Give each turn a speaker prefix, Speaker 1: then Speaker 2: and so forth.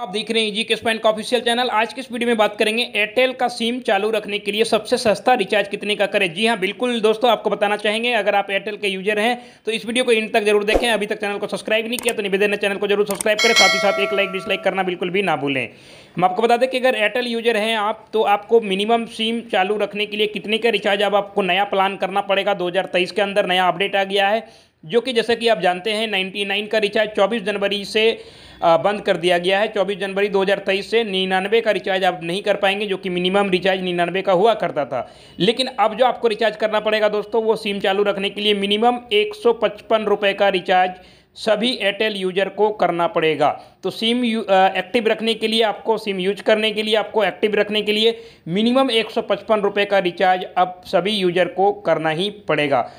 Speaker 1: आप देख रहे हैं जी किस पॉइंट का ऑफिशियल चैनल आज इस वीडियो में बात करेंगे एयरटेल का सिम चालू रखने के लिए सबसे सस्ता रिचार्ज कितने का करें जी हाँ बिल्कुल दोस्तों आपको बताना चाहेंगे अगर आप एयरटेल के यूजर हैं तो इस वीडियो को इन तक जरूर देखें अभी तक चैनल को सब्सक्राइब नहीं किया तो निवेदन है चैनल को जरूर सब्सक्राइब करें साथ ही साथ एक लाइक डिसलाइक करना बिल्कुल भी ना भूलें हम आपको बता दें कि अगर एयरटेल यूजर हैं आप तो आपको मिनिमम सिम चालू रखने के लिए कितने का रिचार्ज अब आपको नया प्लान करना पड़ेगा दो के अंदर नया अपडेट आ गया है जो कि जैसे कि आप जानते हैं नाइन्टी का रिचार्ज चौबीस जनवरी से बंद कर दिया गया है 24 जनवरी 2023 से निन्यानवे का रिचार्ज आप नहीं कर पाएंगे जो कि मिनिमम रिचार्ज निन्यानवे का हुआ करता था लेकिन अब जो आपको रिचार्ज करना पड़ेगा दोस्तों वो सिम चालू रखने के लिए मिनिमम एक रुपए का रिचार्ज सभी एयरटेल यूजर को करना पड़ेगा तो सिम एक्टिव रखने के लिए आपको सिम यूज करने के लिए आपको एक्टिव रखने के लिए मिनिमम एक रुपए का रिचार्ज अब सभी यूजर को करना ही पड़ेगा